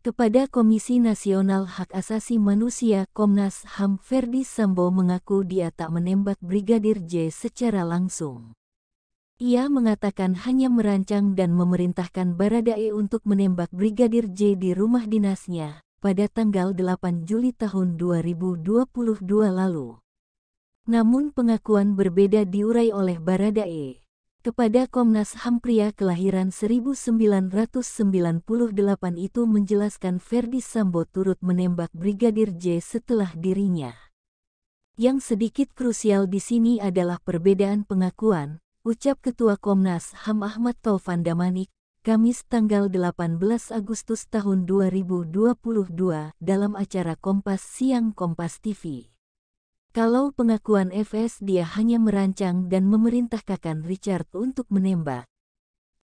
Kepada Komisi Nasional Hak Asasi Manusia Komnas HAM Ferdi Sambo mengaku dia tak menembak Brigadir J secara langsung. Ia mengatakan hanya merancang dan memerintahkan Baradae untuk menembak Brigadir J di rumah dinasnya pada tanggal 8 Juli tahun 2022 lalu. Namun pengakuan berbeda diurai oleh Baradae kepada Komnas HAM pria kelahiran 1998 itu menjelaskan Verdi Sambo turut menembak Brigadir J setelah dirinya. Yang sedikit krusial di sini adalah perbedaan pengakuan, ucap Ketua Komnas HAM Ahmad Taufan Damanik, Kamis tanggal 18 Agustus tahun 2022 dalam acara Kompas Siang Kompas TV. Kalau pengakuan FS dia hanya merancang dan memerintahkan Richard untuk menembak.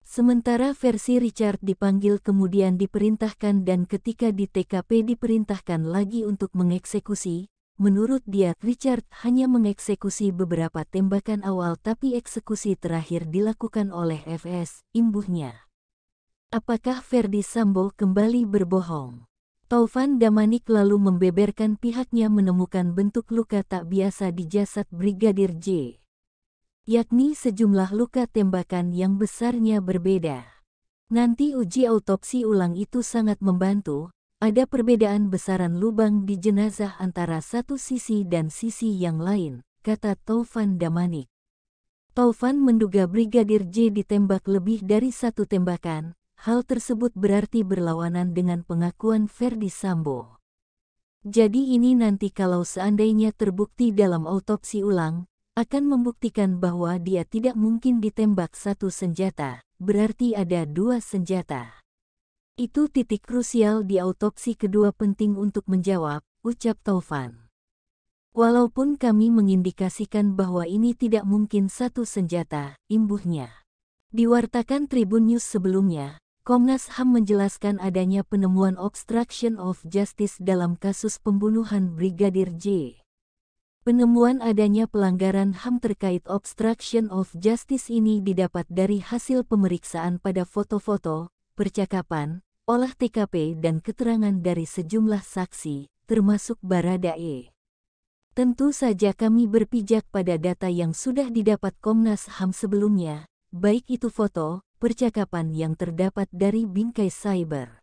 Sementara versi Richard dipanggil kemudian diperintahkan dan ketika di TKP diperintahkan lagi untuk mengeksekusi, menurut dia Richard hanya mengeksekusi beberapa tembakan awal tapi eksekusi terakhir dilakukan oleh FS, imbuhnya. Apakah Ferdi Sambo kembali berbohong? Taufan Damanik lalu membeberkan pihaknya menemukan bentuk luka tak biasa di jasad Brigadir J, yakni sejumlah luka tembakan yang besarnya berbeda. Nanti uji autopsi ulang itu sangat membantu, ada perbedaan besaran lubang di jenazah antara satu sisi dan sisi yang lain, kata Taufan Damanik. Taufan menduga Brigadir J ditembak lebih dari satu tembakan, Hal tersebut berarti berlawanan dengan pengakuan Ferdi Sambo. Jadi ini nanti kalau seandainya terbukti dalam autopsi ulang, akan membuktikan bahwa dia tidak mungkin ditembak satu senjata, berarti ada dua senjata. Itu titik krusial di autopsi kedua penting untuk menjawab, ucap Taufan. Walaupun kami mengindikasikan bahwa ini tidak mungkin satu senjata, imbuhnya. Diwartakan Tribun News sebelumnya, Komnas HAM menjelaskan adanya penemuan obstruction of justice dalam kasus pembunuhan Brigadir J. Penemuan adanya pelanggaran HAM terkait obstruction of justice ini didapat dari hasil pemeriksaan pada foto-foto, percakapan, olah TKP dan keterangan dari sejumlah saksi, termasuk Baradae. Tentu saja kami berpijak pada data yang sudah didapat Komnas HAM sebelumnya, baik itu foto, percakapan yang terdapat dari bingkai cyber.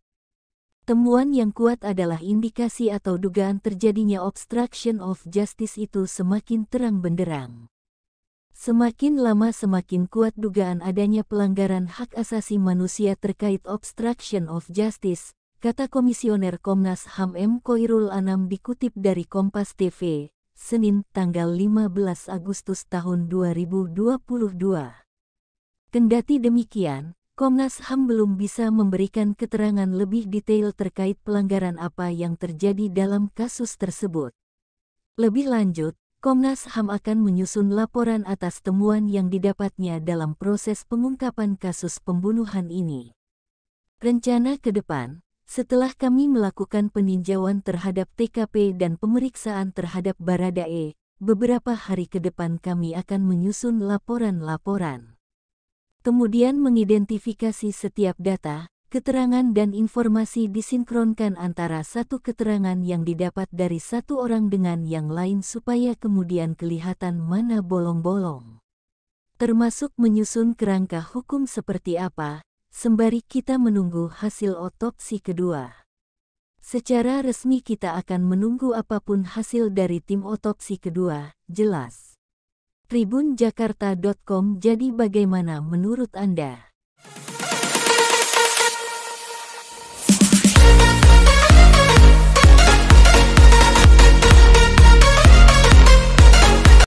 Temuan yang kuat adalah indikasi atau dugaan terjadinya obstruction of justice itu semakin terang benderang. Semakin lama semakin kuat dugaan adanya pelanggaran hak asasi manusia terkait obstruction of justice, kata Komisioner Komnas HAM M. Koirul Anam dikutip dari Kompas TV, Senin, tanggal 15 Agustus tahun 2022. Kendati demikian, Komnas HAM belum bisa memberikan keterangan lebih detail terkait pelanggaran apa yang terjadi dalam kasus tersebut. Lebih lanjut, Komnas HAM akan menyusun laporan atas temuan yang didapatnya dalam proses pengungkapan kasus pembunuhan ini. Rencana ke depan, setelah kami melakukan peninjauan terhadap TKP dan pemeriksaan terhadap Baradae, beberapa hari ke depan kami akan menyusun laporan-laporan kemudian mengidentifikasi setiap data, keterangan dan informasi disinkronkan antara satu keterangan yang didapat dari satu orang dengan yang lain supaya kemudian kelihatan mana bolong-bolong. Termasuk menyusun kerangka hukum seperti apa, sembari kita menunggu hasil otopsi kedua. Secara resmi kita akan menunggu apapun hasil dari tim otopsi kedua, jelas tribunjakarta.com Jadi bagaimana menurut Anda?